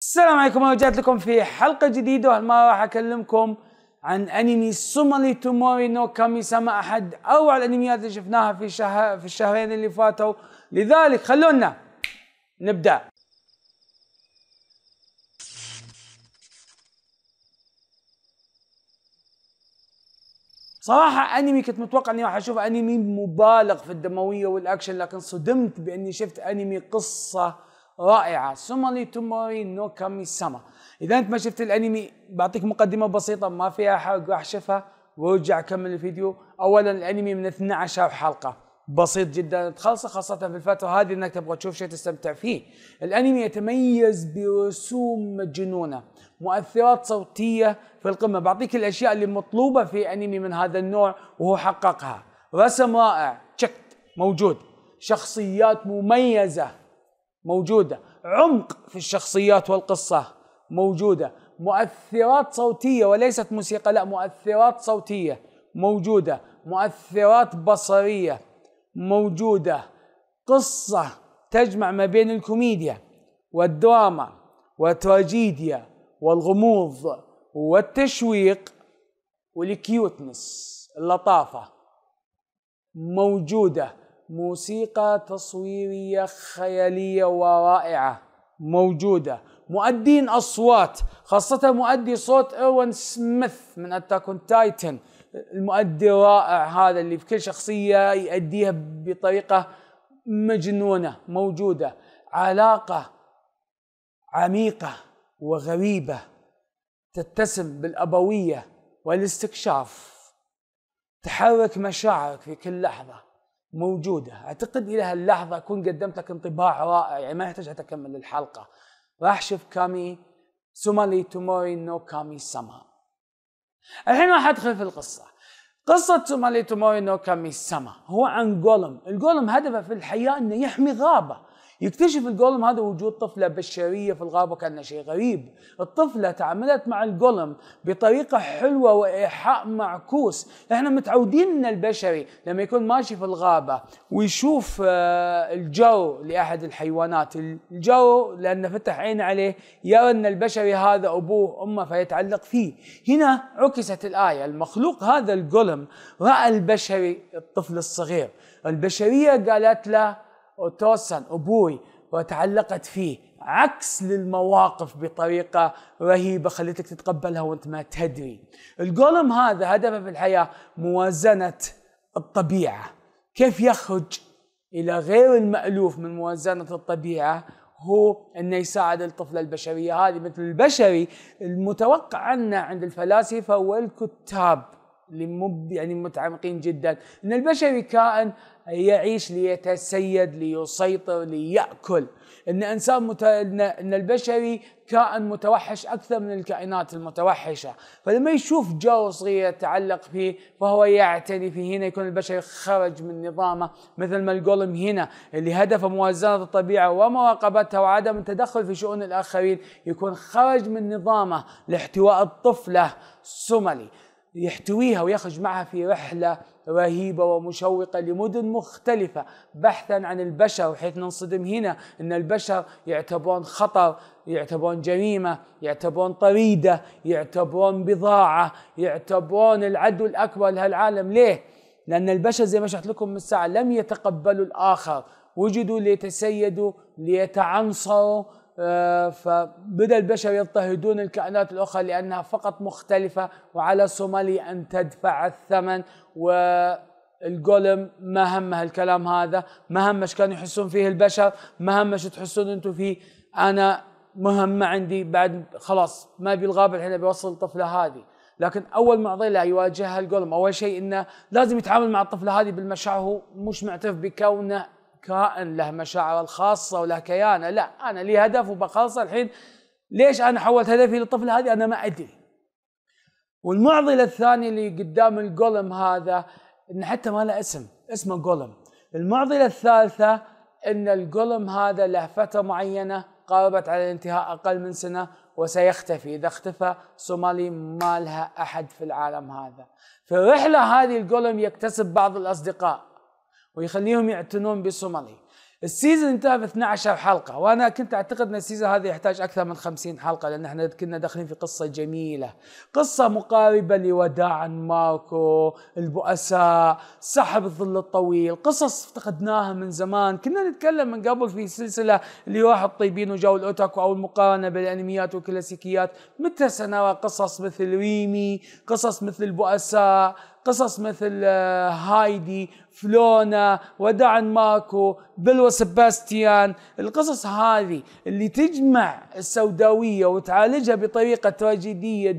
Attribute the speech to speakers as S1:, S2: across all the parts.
S1: السلام عليكم ورجعت لكم في حلقة جديدة وهالمرة راح أكلمكم عن أنمي سومالي توموري نو كامي سما أحد على الأنميات اللي شفناها في شهر في الشهرين اللي فاتوا لذلك خلونا نبدأ صراحة انمي كنت متوقع اني راح اشوف انمي مبالغ في الدموية والاكشن لكن صدمت باني شفت انمي قصة رائعة سومالي توموري نو كامي سما اذا انت ما شفت الانمي بعطيك مقدمة بسيطة ما فيها حرق راح شوفها وارجع كمل الفيديو اولا الانمي من 12 حلقة بسيط جدا تخلصه خاصة في الفترة هذه انك تبغى تشوف شيء تستمتع فيه. الانمي يتميز برسوم مجنونة، مؤثرات صوتية في القمة، بعطيك الاشياء اللي مطلوبة في انمي من هذا النوع وهو حققها. رسم رائع، تشكت موجود. شخصيات مميزة موجودة، عمق في الشخصيات والقصة موجودة، مؤثرات صوتية وليست موسيقى لا مؤثرات صوتية موجودة، مؤثرات بصرية موجوده قصه تجمع ما بين الكوميديا والدراما والتراجيديا والغموض والتشويق والكيوتنس اللطافه موجوده موسيقى تصويريه خياليه ورائعه موجوده مؤدين اصوات خاصه مؤدي صوت إيرون سميث من اتاك تايتن المؤدي الرائع هذا اللي في كل شخصية يؤديها بطريقة مجنونة موجودة علاقة عميقة وغريبة تتسم بالأبوية والاستكشاف تحرك مشاعرك في كل لحظة موجودة أعتقد إلى هاللحظة أكون قدمت لك انطباع رائع يعني ما يحتاج أتكمل أكمل الحلقة راح شوف كامي سومالي توموري نو كامي سما الحين راح ادخل في القصه قصة سومالي توموري نو كاميساما هو عن جولم الجولم هدفه في الحياة انه يحمي غابة يكتشف الجولم هذا وجود طفلة بشرية في الغابة كأنه شيء غريب الطفلة تعاملت مع الجولم بطريقة حلوة وإيحاء معكوس احنا متعودين ان البشري لما يكون ماشي في الغابة ويشوف آه، الجو لأحد الحيوانات الجو لأنه فتح عين عليه يرى ان البشري هذا أبوه أمه فيتعلق فيه هنا عكست الآية المخلوق هذا الجولم رأى البشري الطفل الصغير البشرية قالت له وتوسن أبوي وتعلقت فيه عكس للمواقف بطريقة رهيبة خلتك تتقبلها وانت ما تدري الجولم هذا هدفه في الحياة موازنة الطبيعة كيف يخرج إلى غير المألوف من موازنة الطبيعة هو انه يساعد الطفله البشريه هذه مثل البشري المتوقع عنا عند الفلاسفه والكتاب لمب يعني متعمقين جدا ان البشري كائن يعيش ليتسيد ليسيطر لياكل ان انسان مت... ان البشري كائن متوحش اكثر من الكائنات المتوحشه فلما يشوف جو صغير يتعلق فيه فهو يعتني فيه هنا يكون البشري خرج من نظامه مثل ما الجولم هنا اللي هدفه موازنه الطبيعه ومراقبتها وعدم التدخل في شؤون الاخرين يكون خرج من نظامه لاحتواء الطفله سملي يحتويها ويخرج معها في رحلة رهيبة ومشوقة لمدن مختلفة بحثا عن البشر بحيث ننصدم هنا أن البشر يعتبرون خطر يعتبرون جريمة يعتبرون طريدة يعتبرون بضاعة يعتبرون العدو الأكبر لهالعالم ليه؟ لأن البشر زي ما شرحت لكم من الساعة لم يتقبلوا الآخر وجدوا ليتسيدوا ليتعنصروا آه، فبدا البشر يضطهدون الكائنات الاخرى لانها فقط مختلفه وعلى صومالي ان تدفع الثمن والجولم ما همه الكلام هذا ما همش كانوا يحسون فيه البشر ما همش تحسون انتم فيه انا مهمه عندي بعد خلاص ما بيلغاب الحين بيوصل الطفله هذه لكن اول معضله يواجهها الجولم اول شيء انه لازم يتعامل مع الطفله هذه بالمشاعر هو مش معترف بكونه كائن له مشاعره الخاصه وله كيانه لا انا لي هدف وبخلص الحين ليش انا حولت هدفي للطفله هذه انا ما ادري والمعضله الثانيه اللي قدام الجولم هذا ان حتى ما له اسم اسمه جولم المعضله الثالثه ان الجولم هذا له فتره معينه قاربت على الانتهاء اقل من سنه وسيختفي اذا اختفى سومالي ما لها احد في العالم هذا في الرحله هذه الجولم يكتسب بعض الاصدقاء ويخليهم يعتنون بصومالي السيزون انتهى ب 12 حلقه وانا كنت اعتقد ان السيزون هذا يحتاج اكثر من 50 حلقه لان احنا كنا داخلين في قصه جميله قصه مقاربه لوداع ماركو البؤساء سحب الظل الطويل قصص افتقدناها من زمان كنا نتكلم من قبل في سلسله اللي واحد الطيبين وجو الاوتاكو او المقارنه بالانميات والكلاسيكيات متى سنرى قصص مثل ريمي قصص مثل البؤساء قصص مثل آه، هايدي فلونا وداعا ماكو بيل وسباستيان القصص هذه اللي تجمع السوداوية وتعالجها بطريقة تراجيدية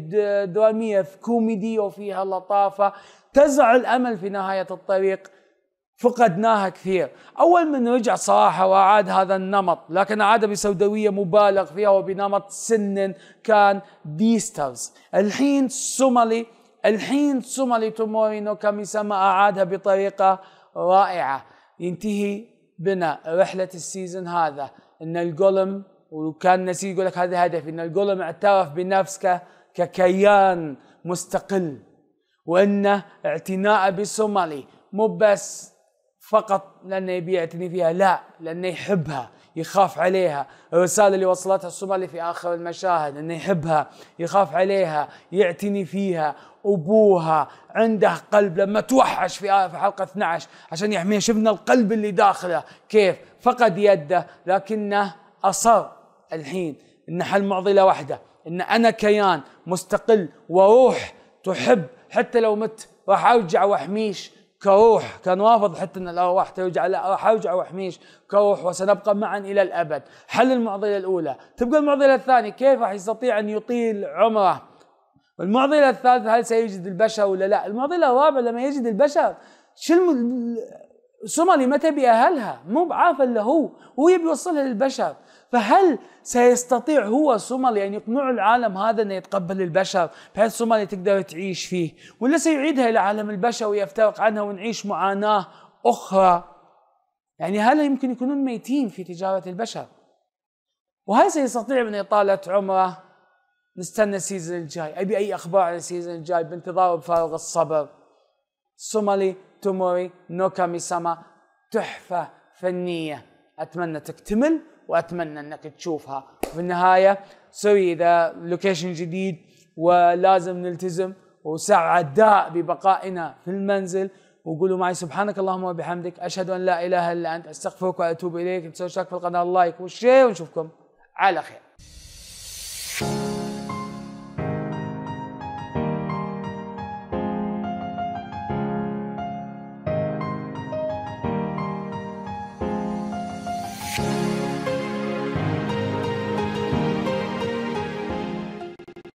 S1: درامية في كوميدي وفيها لطافة تزرع الأمل في نهاية الطريق فقدناها كثير أول من رجع صراحة وأعاد هذا النمط لكن عاد بسوداوية مبالغ فيها وبنمط سن كان ديسترز الحين سومالي الحين سومالي توموري نو كاميساما أعادها بطريقة رائعة ينتهي بنا رحلة السيزون هذا أن الجولم وكان نسي يقول لك هذا هدفي أن الجولم اعترف بنفسه ككيان مستقل وأنه اعتناء بسومالي مو بس فقط لأنه يبي يعتني فيها لا لأنه يحبها يخاف عليها الرسالة اللي وصلتها الصومالي في آخر المشاهد أنه يحبها يخاف عليها يعتني فيها أبوها عنده قلب لما توحش في حلقة 12 عشان يحميها شفنا القلب اللي داخله كيف فقد يده لكنه أصر الحين أن حل معضلة واحدة أن أنا كيان مستقل وروح تحب حتى لو مت راح أرجع وأحميش كروح كان رافض حتى ان الارواح ترجع لا راح ارجع واحميش كروح وسنبقى معا الى الابد حل المعضله الاولى تبقى المعضله الثانيه كيف راح يستطيع ان يطيل عمره المعضله الثالثه هل سيجد البشر ولا لا المعضله الرابعه لما يجد البشر شو الم... سمري متى باهلها مو بعارفه الا هو هو يبي يوصلها للبشر فهل سيستطيع هو صومالي أن يقنع العالم هذا أنه يتقبل البشر بحيث صومالي تقدر تعيش فيه ولا سيعيدها إلى عالم البشر ويفترق عنها ونعيش معاناة أخرى يعني هل يمكن يكونون ميتين في تجارة البشر وهل سيستطيع من إطالة عمره نستنى السيزون الجاي أبي أي أخبار عن السيزون الجاي بانتظاره بفارغ الصبر صومالي توموري نوكامي سما تحفة فنية أتمنى تكتمل واتمنى انك تشوفها في النهايه سوي اذا لوكيشن جديد ولازم نلتزم وسعداء ببقائنا في المنزل وقولوا معي سبحانك اللهم وبحمدك اشهد ان لا اله الا انت استغفرك واتوب اليك ما تنسوا في القناه اللايك والشير ونشوفكم على خير Thank